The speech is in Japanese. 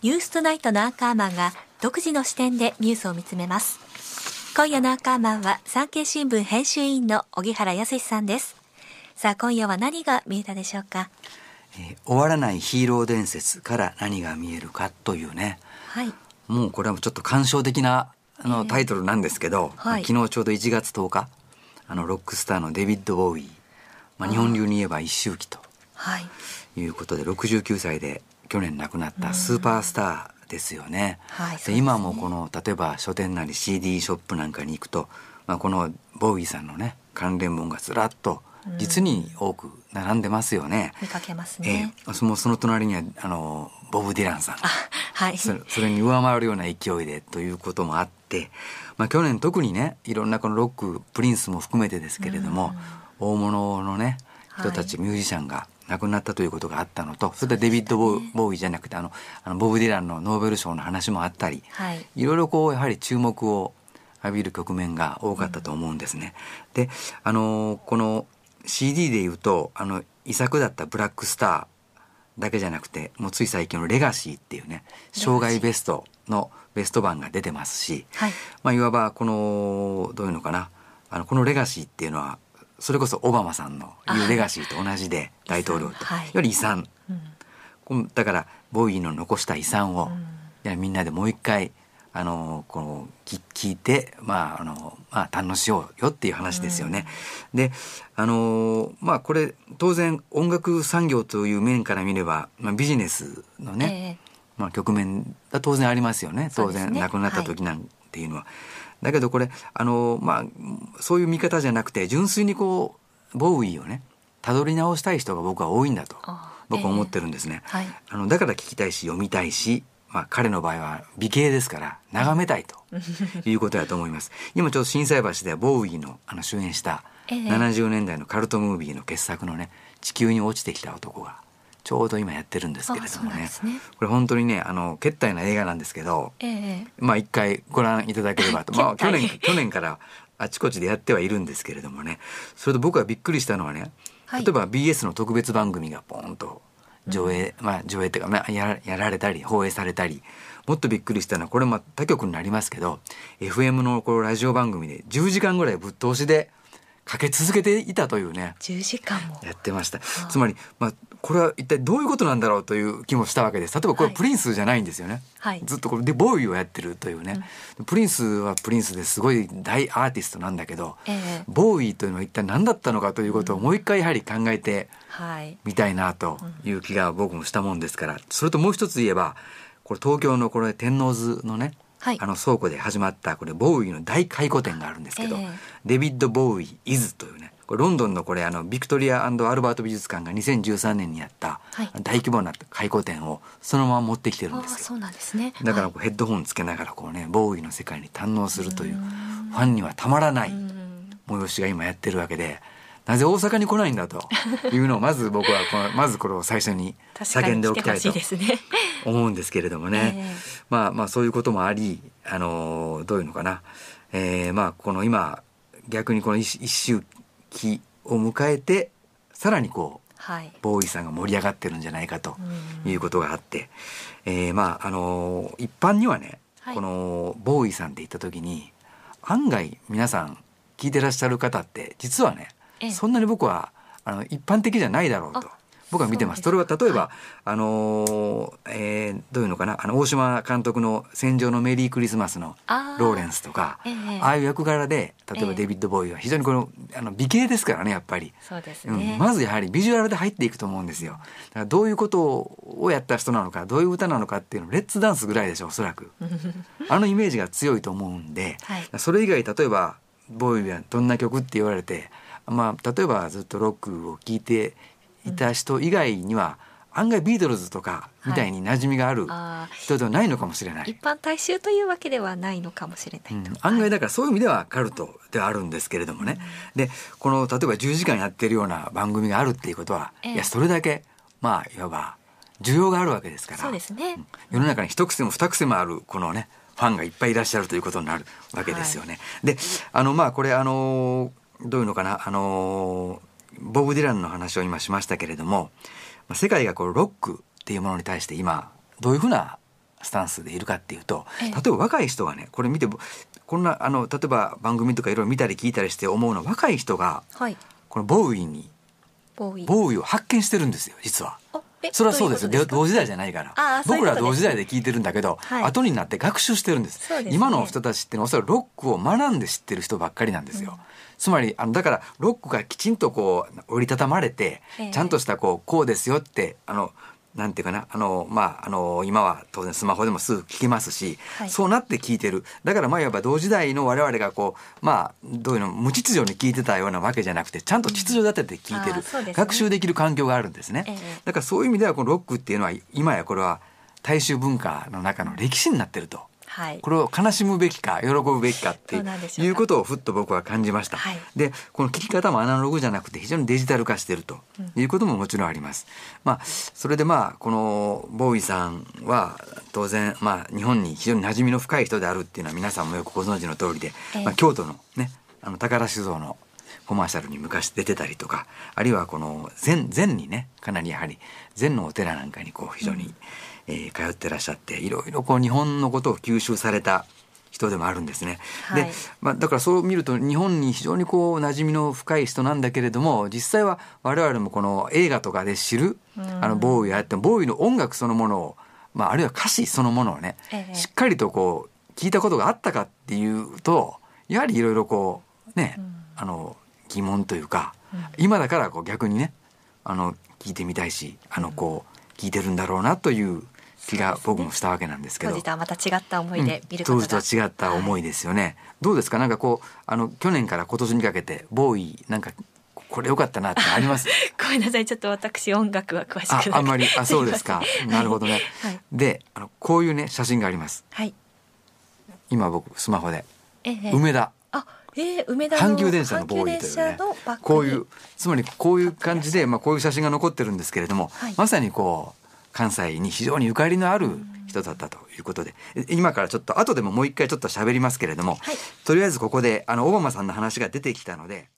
ニューストナイトのアーカーマンが独自の視点でニュースを見つめます。今夜のアーカーマンは産経新聞編集委員の小原康さんです。さあ今夜は何が見えたでしょうか。え終わらないヒーロー伝説から何が見えるかというね。はい。もうこれはちょっと感傷的なあの、タイトルなんですけど、はい、昨日ちょうど1月10日あのロックスターのデビッド・ボーイ、まあ、日本流に言えば一周期とはい、いうことで69歳で去年亡くなったスーパースターですよね。はい、で、今もこの例えば書店なり CD ショップなんかに行くと、まあ、このボーイさんのね関連本がずらっと実に多く並んでますよね。見かけますね。えー、そのその隣にはあのボブ・ディランさん、はい、それそれに上回るような勢いでということもあって、まあ、去年特にねいろんなこのロックプリンスも含めてですけれども、大物のね人たち、ミュージシャンが亡くなったということがあったのとそれでデビッド・ボーイじゃなくてあのあのボブ・ディランのノーベル賞の話もあったり、はい、いろいろこうやはり注目を浴びる局面が多かったと思うんですね。うん、であのこの CD でいうとあの遺作だった「ブラックスター」だけじゃなくてもうつい最近の「レガシー」っていうね生涯ベストのベスト版が出てますし、はいまあ、いわばこのどういうのかなあのこの「レガシー」っていうのはそれこそオバマさんのいうレガシーと同じで大統領と、はい、より遺産、うん、だからボイの残した遺産を、うん、みんなでもう一回あのこうの聞いて、まああのまあ、堪能しようよっていう話ですよね。うん、であのまあこれ当然音楽産業という面から見れば、まあ、ビジネスのね、えー、まあ、局面が当然ありますよね当然、ね、亡くなった時なんていうのは。はいだけどこれあの、まあ、そういう見方じゃなくて純粋にこうボウイをねたどり直したい人が僕は多いんだと僕は思ってるんですね。えーはい、あのだから聞きたいし読みたいしまあ、彼の場合は美形ですから眺めたいと いうことだと思います今ちょうど心斎橋でボウイのあの主演した70年代のカルトムービーの傑作のね「地球に落ちてきた男」がちょうど今やってるんですけれどもね、ね、これ本当にねあのけったいな映画なんですけど、えまあ一回ご覧いただければと、まあ、去年去年からあちこちでやってはいるんですけれどもねそれと僕はびっくりしたのはね、例えば BS の特別番組がポンと上映、まあ上映っていうか、まあ、ややられたり放映されたりもっとびっくりしたのはこれまあ他局になりますけど FM のこのラジオ番組で10時間ぐらいぶっ通しでかけ続けていたというね十時間もやってましたつまり、まあ、これは一体どういうことなんだろうという気もしたわけです例えばこれプリンスじゃないんですよね、はい、ずっとこれでボーイをやってるというね、うん、プリンスはプリンスですごい大アーティストなんだけど、えー、ボーイというのは一体何だったのかということをもう一回やはり考えてみたいなという気が僕もしたもんですから、それともう一つ言えばこれ東京のこれ天王洲のねはい、あの倉庫で始まったこれボーイの大回顧展があるんですけど、えー、デビッド・ボーイ・イズというねこれロンドンのこれあのビクトリアアルバート美術館が2013年にやった大規模な回顧展をそのまま持ってきてるんですよ。そうなんですね、だからこうヘッドホンつけながらこうねボーイの世界に堪能するというファンにはたまらない催しが今やってるわけで。なぜ大阪に来ないんだと いうのをまず僕はこのまずこれを最初に叫んでおきたいと思うんですけれどもね、えー、まあまあそういうこともありあのどういうのかな、えー、まあこの今逆にこの一週期を迎えてさらにこう、はい、ボーイさんが盛り上がってるんじゃないかということがあって、えー、まああの一般にはね、はい、このボーイさんって言った時に案外皆さん聞いてらっしゃる方って実はねそんなに僕はあの一般的じゃないだろうと。僕は見てます。それは例えば、はい、あの、えー、どういうのかな、あの、大島監督の戦場のメリークリスマスのローレンスとか、あえー、ああいう役柄で、例えばデビッド・ボーイは非常にこの、あの、美形ですからね、やっぱり。そうです、ねうん、まずやはりビジュアルで入っていくと思うんですよ。だからどういうことをやった人なのか、どういう歌なのかっていうの、レッツダンスぐらいでしょう、おそらく。あのイメージが強いと思うんで、はい、それ以外、例えば、ボーイはどんな曲って言われて、まあ、例えばずっとロックを聴いていた人以外には、案外ビートルズとかみたいに馴染みがある人ではないのかもしれない、はい、一般大衆というわけではないのかもしれない、うん、案外だからそういう意味ではカルトではあるんですけれどもね、うん、でこの例えば10時間やってるような番組があるっていうことは、ええ、いやそれだけまあいわば需要があるわけですからそうですね、うん、世の中に一癖も二癖もあるこのねファンがいっぱいいらっしゃるということになるわけですよね。はい、であのまあこれあのどういうのかなあのボブ・ディランの話を今しましたけれども世界がこうロックっていうものに対して今どういうふうなスタンスでいるかっていうと例えば若い人がねこれ見てこんなあの例えば番組とかいろいろ見たり聞いたりして思うのは若い人が、このボウイにボウイを発見してるんですよ実は。それはそうです同時代じゃないから僕らは同時代で聞いてるんだけど、はい、後になって学習してるんです、ね、今の人たちってのおそらくロックを学んで知ってる人ばっかりなんですよ、うん、つまりあのだからロックがきちんとこう折りたたまれて、えー、ちゃんとしたこうこうですよってあのなんていうかなあの、まあ、あの今は当然スマホでもすぐ聞けますし、はい、そうなって聞いてるだからまあいわば同時代の我々がこうまあどういうの無秩序に聞いてたようなわけじゃなくてちゃんと秩序立てて聞いてる、うんね、学習できる環境があるんですね、ええ、だからそういう意味ではこのロックっていうのは今やこれは大衆文化の中の歴史になってると。はい、これを悲しむべきか喜ぶべきかっていうことをふっと僕は感じました、でこの聞き方もアナログじゃなくて非常にデジタル化しているということももちろんあります、うん、まあ、それでまあこのボーイさんは当然まあ日本に非常に馴染みの深い人であるっていうのは皆さんもよくご存知の通りで、まあ、京都のねあの宝酒造のコマーシャルに昔出てたりとかあるいはこの禅禅にねかなりやはり禅のお寺なんかにこう非常に、えー、通ってらっしゃっていろいろこう日本のことを吸収された人でもあるんですね。はい、で、まあ、だからそう見ると日本に非常にこう馴染みの深い人なんだけれども実際は我々もこの映画とかで知る、うん、あのボーイやってもボーイの音楽そのものを、まあ、あるいは歌詞そのものをね、ええ、しっかりとこう聞いたことがあったかっていうとやはりいろいろこうね、うんあの疑問というか、今だからこう逆にねあの聞いてみたいしあのこう聞いてるんだろうなという気が僕もしたわけなんですけど、当時とはまた違った思いで見ることが、うん、当時とは違った思いですよね、はい、どうですかなんかこうあの去年から今年にかけてボーイなんかこれ良かったなってあります ごめんなさいちょっと私音楽は詳しくあんまりあそうですかなるほどね、はい、であのこういうね写真があります、はい、今僕スマホで、ええ、梅田え阪急電車のボーイというねこういうつまりこういう感じで、まあ、こういう写真が残ってるんですけれども、はい、まさにこう関西に非常にゆかりのある人だったということで今からちょっと後でももう一回ちょっと喋りますけれども、はい、とりあえずここであのオバマさんの話が出てきたので。